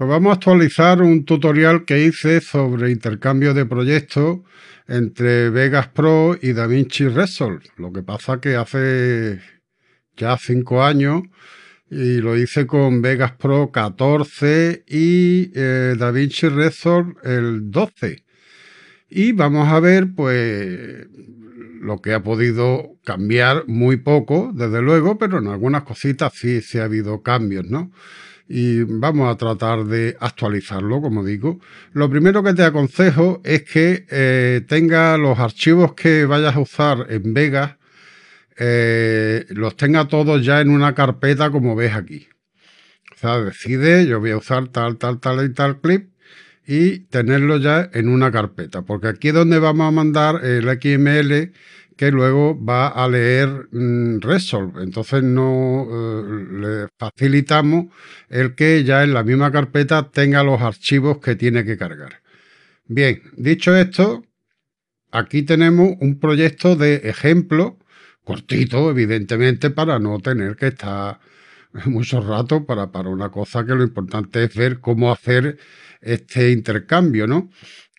Pues vamos a actualizar un tutorial que hice sobre intercambio de proyectos entre Vegas Pro y DaVinci Resolve. Lo que pasa que hace ya cinco años y lo hice con Vegas Pro 14 y eh, DaVinci Resolve el 12. Y vamos a ver, pues, lo que ha podido cambiar muy poco, desde luego, pero en algunas cositas sí, se ha habido cambios, ¿no? y vamos a tratar de actualizarlo, como digo. Lo primero que te aconsejo es que eh, tenga los archivos que vayas a usar en Vegas, eh, los tenga todos ya en una carpeta como ves aquí. O sea, decide, yo voy a usar tal, tal, tal y tal clip y tenerlo ya en una carpeta, porque aquí es donde vamos a mandar el XML que luego va a leer mm, Resolve. Entonces no eh, le facilitamos el que ya en la misma carpeta tenga los archivos que tiene que cargar. Bien, dicho esto, aquí tenemos un proyecto de ejemplo, cortito, evidentemente, para no tener que estar mucho rato para, para una cosa que lo importante es ver cómo hacer este intercambio, ¿no?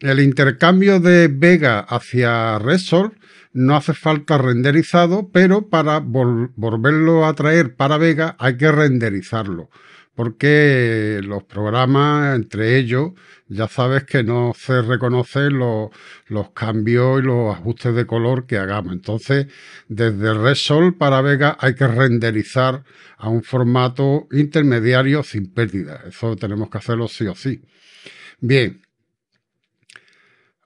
El intercambio de Vega hacia Resolve no hace falta renderizado, pero para volverlo a traer para Vega hay que renderizarlo, porque los programas, entre ellos, ya sabes que no se reconocen los, cambios y los ajustes de color que hagamos. Entonces, desde Resol para Vega hay que renderizar a un formato intermediario sin pérdida. Eso tenemos que hacerlo sí o sí. Bien,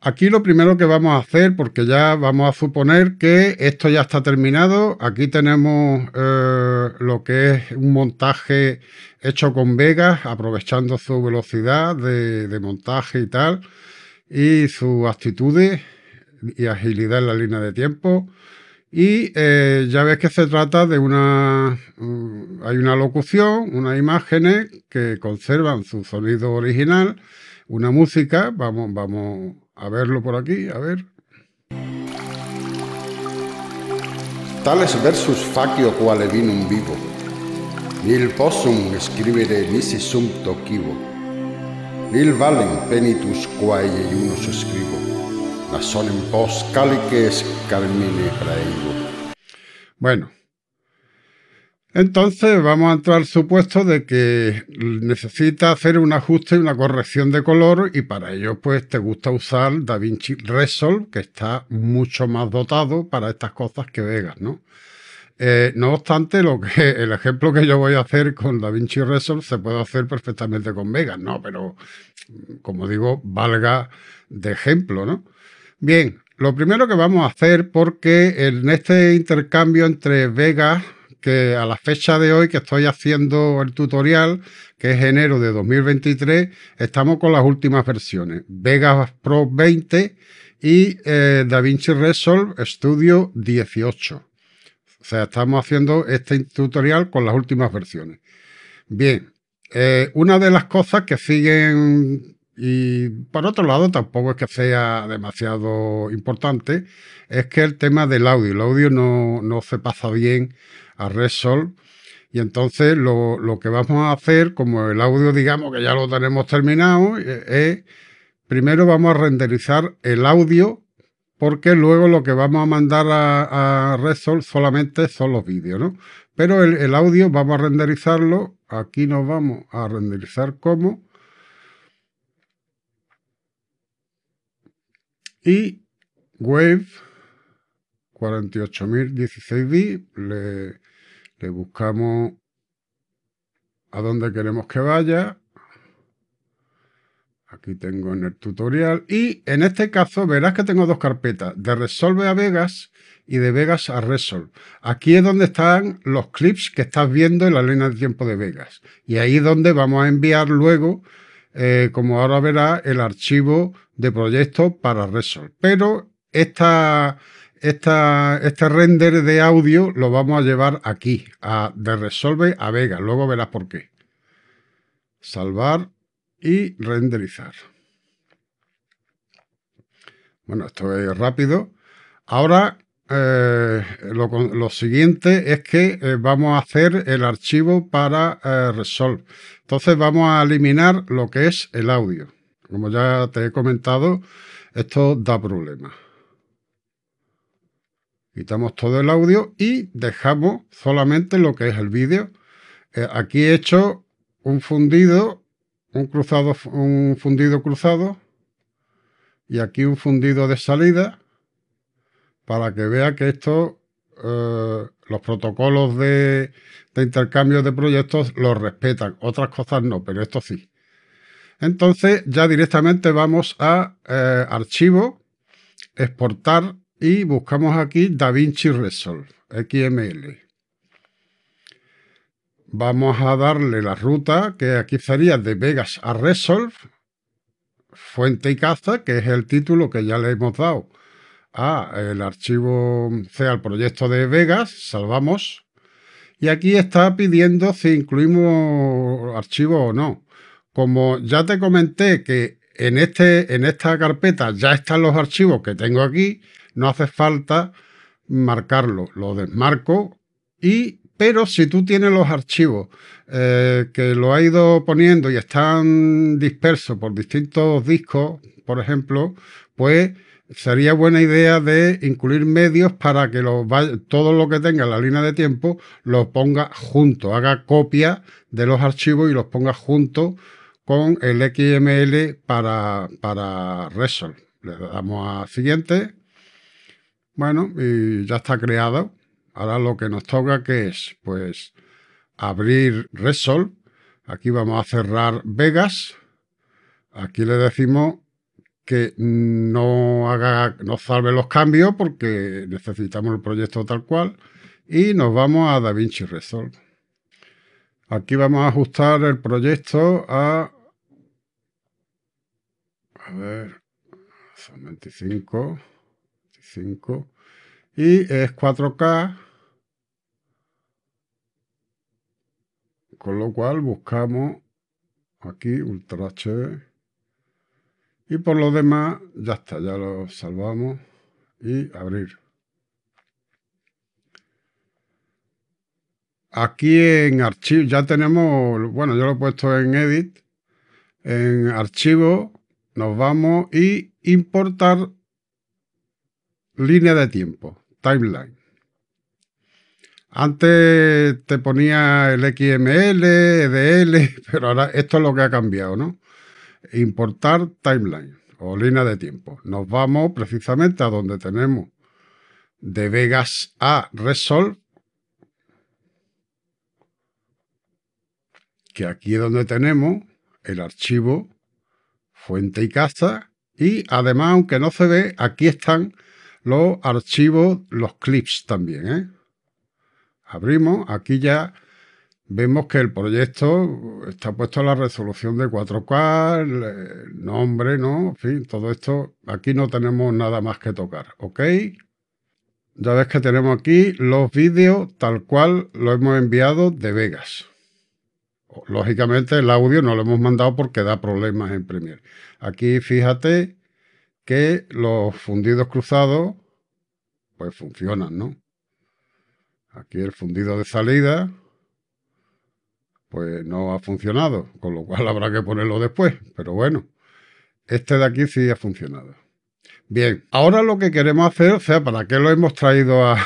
Aquí lo primero que vamos a hacer, porque ya vamos a suponer que esto ya está terminado, aquí tenemos eh, lo que es un montaje hecho con Vegas, aprovechando su velocidad de, montaje y tal, y sus actitudes y agilidad en la línea de tiempo. Y eh, ya ves que se trata de una... Mm, hay una locución, unas imágenes que conservan su sonido original, una música, vamos, vamos a verlo por aquí, a ver. Tales versus facio quale vinum vivo, nil possum escribere nisi sumto kivo nil valen penitus quae iunus escribo, nasonem pos calices carmine praeivo. Bueno, entonces vamos a entrar al supuesto de que necesita hacer un ajuste y una corrección de color y para ello pues te gusta usar DaVinci Resolve que está mucho más dotado para estas cosas que vegas, ¿no? Eh, no obstante, lo que, el ejemplo que yo voy a hacer con DaVinci Resolve se puede hacer perfectamente con Vegas, ¿no? Pero, como digo, valga de ejemplo, ¿no? Bien, lo primero que vamos a hacer, porque en este intercambio entre Vegas que a la fecha de hoy que estoy haciendo el tutorial, que es enero de 2023, estamos con las últimas versiones. Vegas Pro 20 y eh, DaVinci Resolve Studio 18. O sea, estamos haciendo este tutorial con las últimas versiones. Bien, eh, una de las cosas que siguen y por otro lado, tampoco es que sea demasiado importante, es que el tema del audio, el audio no, no se pasa bien a Resol Y entonces lo, que vamos a hacer, como el audio digamos que ya lo tenemos terminado, e, es primero vamos a renderizar el audio porque luego lo que vamos a mandar a, a solamente son los vídeos, ¿no? Pero el, audio vamos a renderizarlo, aquí nos vamos a renderizar como y Wave 48.016 b le, le buscamos a donde queremos que vaya, aquí tengo en el tutorial, y en este caso verás que tengo dos carpetas, de Resolve a Vegas y de Vegas a Resolve. Aquí es donde están los clips que estás viendo en la línea de tiempo de Vegas, y ahí es donde vamos a enviar luego, eh, como ahora verás, el archivo de proyecto para Resolve. Pero esta, este render de audio lo vamos a llevar aquí, a, de Resolve a Vega. Luego verás por qué. Salvar y renderizar. Bueno, esto es rápido. Ahora eh, lo, siguiente es que eh, vamos a hacer el archivo para eh, Resolve. Entonces vamos a eliminar lo que es el audio. Como ya te he comentado, esto da problemas. Quitamos todo el audio y dejamos solamente lo que es el vídeo. Eh, aquí he hecho un fundido, un cruzado, un fundido cruzado y aquí un fundido de salida para que vea que esto, eh, los protocolos de, intercambio de proyectos los respetan. Otras cosas no, pero esto sí. Entonces ya directamente vamos a eh, archivo, exportar y buscamos aquí DaVinci Resolve, XML. Vamos a darle la ruta, que aquí sería de Vegas a Resolve, fuente y caza, que es el título que ya le hemos dado a ah, el archivo C al proyecto de Vegas, salvamos. Y aquí está pidiendo si incluimos archivo o no. Como ya te comenté que en, este, en esta carpeta ya están los archivos que tengo aquí, no hace falta marcarlo, lo desmarco y pero si tú tienes los archivos eh, que lo ha ido poniendo y están dispersos por distintos discos, por ejemplo, pues sería buena idea de incluir medios para que todo lo que tenga en la línea de tiempo lo ponga junto, haga copia de los archivos y los ponga junto con el XML para, para Resolve. Le damos a siguiente bueno, y ya está creado. Ahora lo que nos toca que es, pues, abrir Resolve. Aquí vamos a cerrar Vegas. Aquí le decimos que no haga, no salve los cambios porque necesitamos el proyecto tal cual. Y nos vamos a DaVinci Resolve. Aquí vamos a ajustar el proyecto a... A ver, son 25... 5. Y es 4K. Con lo cual buscamos aquí Ultra HD. Y por lo demás, ya está, ya lo salvamos. Y abrir. Aquí en archivo, ya tenemos, bueno, yo lo he puesto en edit. En archivo nos vamos y importar línea de tiempo, timeline. Antes te ponía el XML, e dl pero ahora esto es lo que ha cambiado, ¿no? Importar timeline o línea de tiempo. Nos vamos precisamente a donde tenemos de Vegas a Resolve, que aquí es donde tenemos el archivo fuente y casa y además, aunque no se ve, aquí están los archivos, los clips también. ¿eh? Abrimos, aquí ya vemos que el proyecto está puesto a la resolución de 4K, nombre, ¿no? En fin, todo esto, aquí no tenemos nada más que tocar, ¿ok? Ya ves que tenemos aquí los vídeos tal cual lo hemos enviado de Vegas. Lógicamente el audio no lo hemos mandado porque da problemas en Premiere. Aquí fíjate que los fundidos cruzados pues funcionan, ¿no? Aquí el fundido de salida pues no ha funcionado, con lo cual habrá que ponerlo después, pero bueno, este de aquí sí ha funcionado. Bien, ahora lo que queremos hacer, o sea, ¿para qué lo hemos traído a,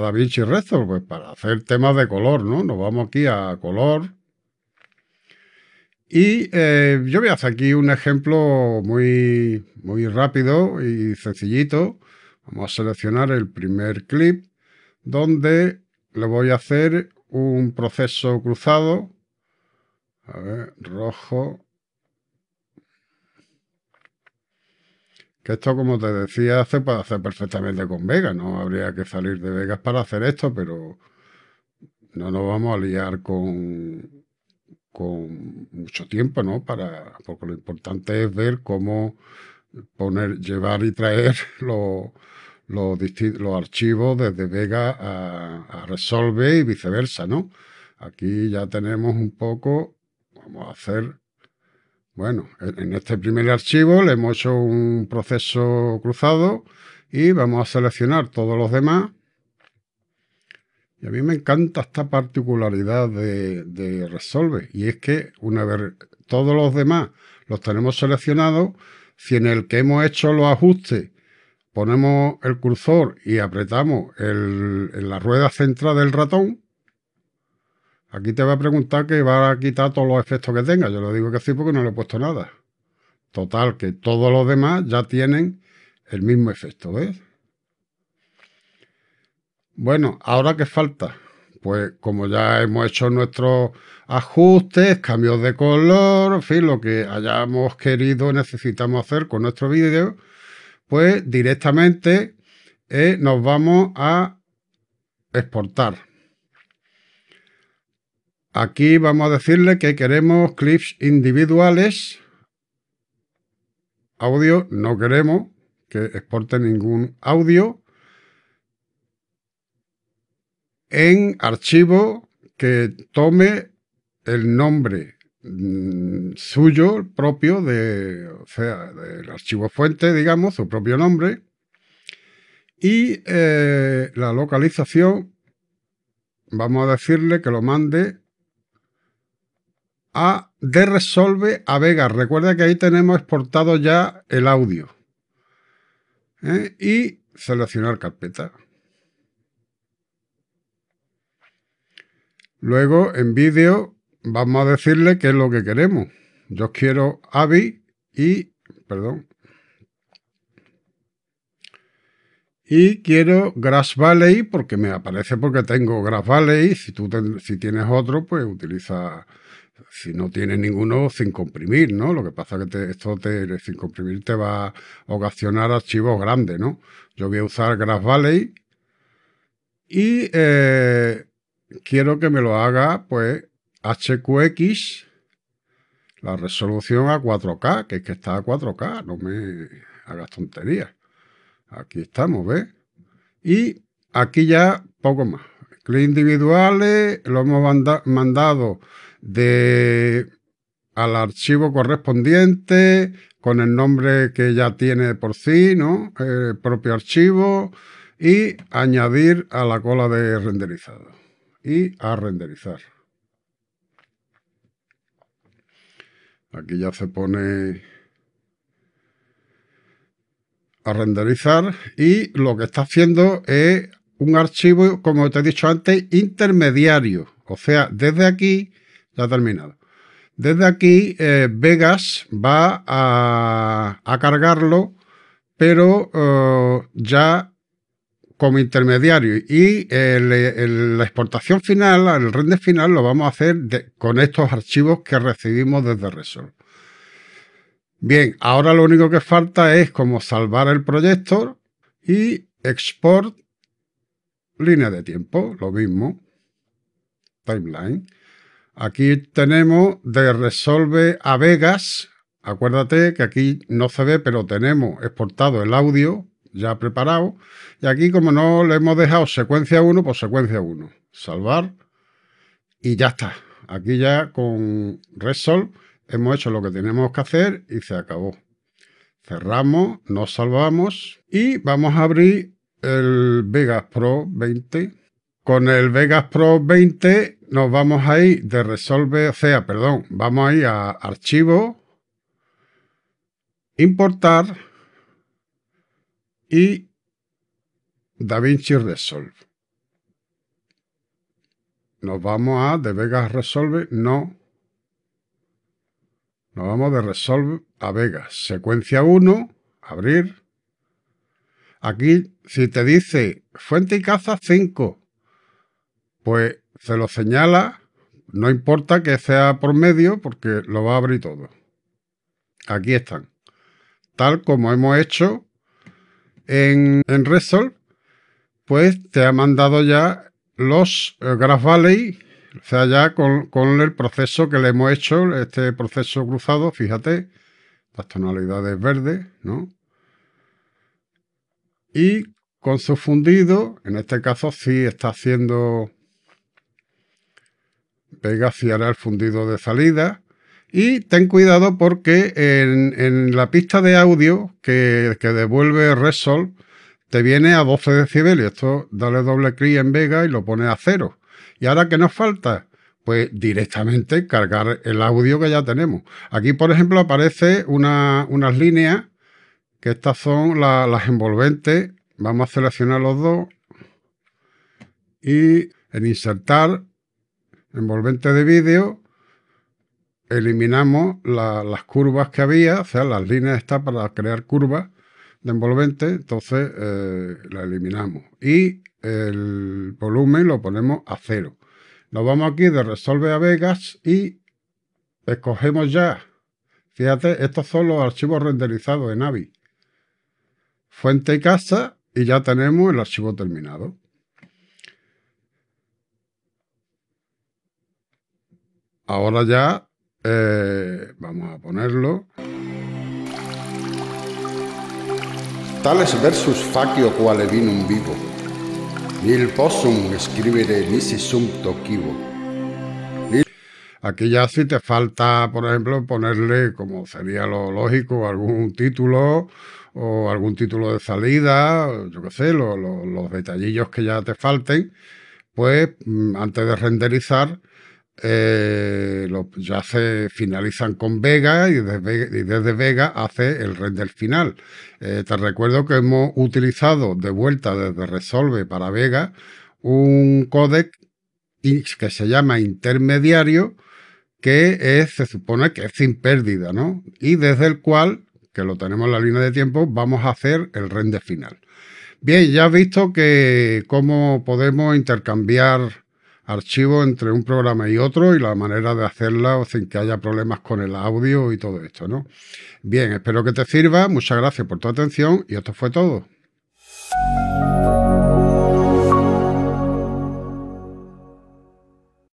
davinci Da Resolve? Pues para hacer temas de color, ¿no? Nos vamos aquí a color y eh, yo voy a hacer aquí un ejemplo muy, muy rápido y sencillito. Vamos a seleccionar el primer clip donde le voy a hacer un proceso cruzado. A ver, rojo. Que esto, como te decía, se puede hacer perfectamente con Vegas. No habría que salir de Vegas para hacer esto, pero no nos vamos a liar con, con mucho tiempo, ¿no? Para, porque lo importante es ver cómo poner, llevar y traer los, los, archivos desde Vega a, a, Resolve y viceversa, ¿no? Aquí ya tenemos un poco, vamos a hacer, bueno, en este primer archivo le hemos hecho un proceso cruzado y vamos a seleccionar todos los demás a mí me encanta esta particularidad de, resolver Resolve. Y es que una vez todos los demás los tenemos seleccionados, si en el que hemos hecho los ajustes ponemos el cursor y apretamos en la rueda central del ratón, aquí te va a preguntar que va a quitar todos los efectos que tenga. Yo le digo que sí porque no le he puesto nada. Total, que todos los demás ya tienen el mismo efecto, ¿ves? Bueno, ahora que falta, pues como ya hemos hecho nuestros ajustes, cambios de color, en fin, lo que hayamos querido, necesitamos hacer con nuestro vídeo, pues directamente eh, nos vamos a exportar. Aquí vamos a decirle que queremos clips individuales. Audio no queremos que exporte ningún audio. en archivo que tome el nombre mm, suyo propio de, o del archivo fuente, digamos, su propio nombre, y eh, la localización, vamos a decirle que lo mande a de resolve a Vegas. Recuerda que ahí tenemos exportado ya el audio. ¿eh? Y seleccionar carpeta. Luego, en vídeo, vamos a decirle qué es lo que queremos. Yo quiero AVI y, perdón, y quiero Grass Valley porque me aparece porque tengo Grass Valley. Si tú si tienes otro, pues utiliza, si no tienes ninguno, sin comprimir, ¿no? Lo que pasa es que esto te, sin comprimir te va a ocasionar archivos grandes, ¿no? Yo voy a usar Grass Valley y... Eh, quiero que me lo haga pues HQX, la resolución a 4K, que es que está a 4K, no me hagas tonterías. Aquí estamos, ¿ves? Y aquí ya poco más. Clic individuales lo hemos mandado al archivo correspondiente con el nombre que ya tiene por sí, ¿no? El propio archivo y añadir a la cola de renderizado y a renderizar. Aquí ya se pone a renderizar y lo que está haciendo es un archivo, como te he dicho antes, intermediario. O sea, desde aquí, ya terminado. Desde aquí, eh, Vegas va a, cargarlo, pero eh, ya como intermediario y la exportación final, el render final, lo vamos a hacer con estos archivos que recibimos desde Resolve. Bien, ahora lo único que falta es como salvar el proyecto y export línea de tiempo, lo mismo, timeline. Aquí tenemos de Resolve a Vegas. Acuérdate que aquí no se ve, pero tenemos exportado el audio ya preparado. Y aquí, como no le hemos dejado secuencia 1, por pues secuencia 1. Salvar y ya está. Aquí ya con Resolve hemos hecho lo que tenemos que hacer y se acabó. Cerramos, nos salvamos y vamos a abrir el Vegas Pro 20. Con el Vegas Pro 20 nos vamos a ir de Resolve, o sea, perdón, vamos a ir a Archivo, Importar, y DaVinci Resolve. Nos vamos a de Vegas Resolve, no. Nos vamos de Resolve a Vegas. Secuencia 1, abrir. Aquí, si te dice fuente y caza 5, pues se lo señala, no importa que sea por medio, porque lo va a abrir todo. Aquí están. Tal como hemos hecho en, Resolve, pues te ha mandado ya los eh, Graph Valley, o sea, ya con, con, el proceso que le hemos hecho, este proceso cruzado, fíjate, las tonalidades verdes, ¿no? Y con su fundido, en este caso sí está haciendo Vega si hará el fundido de salida, y ten cuidado porque en, la pista de audio que, devuelve Resol te viene a 12 decibelios. Esto dale doble clic en Vega y lo pone a cero. ¿Y ahora qué nos falta? Pues directamente cargar el audio que ya tenemos. Aquí, por ejemplo, aparece unas líneas, que estas son las envolventes. Vamos a seleccionar los dos. Y en insertar, envolvente de vídeo, eliminamos las curvas que había, o sea, las líneas están para crear curvas de envolvente, entonces eh, la eliminamos. Y el volumen lo ponemos a cero. Nos vamos aquí de Resolve a Vegas y escogemos ya. Fíjate, estos son los archivos renderizados en AVI. Fuente y casa y ya tenemos el archivo terminado. Ahora ya eh, vamos a ponerlo. Tales versus facio vivo, possum nisi sum Aquí ya si te falta, por ejemplo, ponerle, como sería lo lógico, algún título o algún título de salida, yo qué sé, los detallillos que ya te falten, pues mm, antes de renderizar, eh, lo, ya se finalizan con Vega y desde, Vega hace el render final. Eh, te recuerdo que hemos utilizado de vuelta desde Resolve para Vega un codec que se llama intermediario que es, se supone que es sin pérdida, ¿no? Y desde el cual, que lo tenemos en la línea de tiempo, vamos a hacer el render final. Bien, ya has visto que cómo podemos intercambiar archivo entre un programa y otro y la manera de hacerla sin que haya problemas con el audio y todo esto, ¿no? Bien, espero que te sirva, muchas gracias por tu atención y esto fue todo.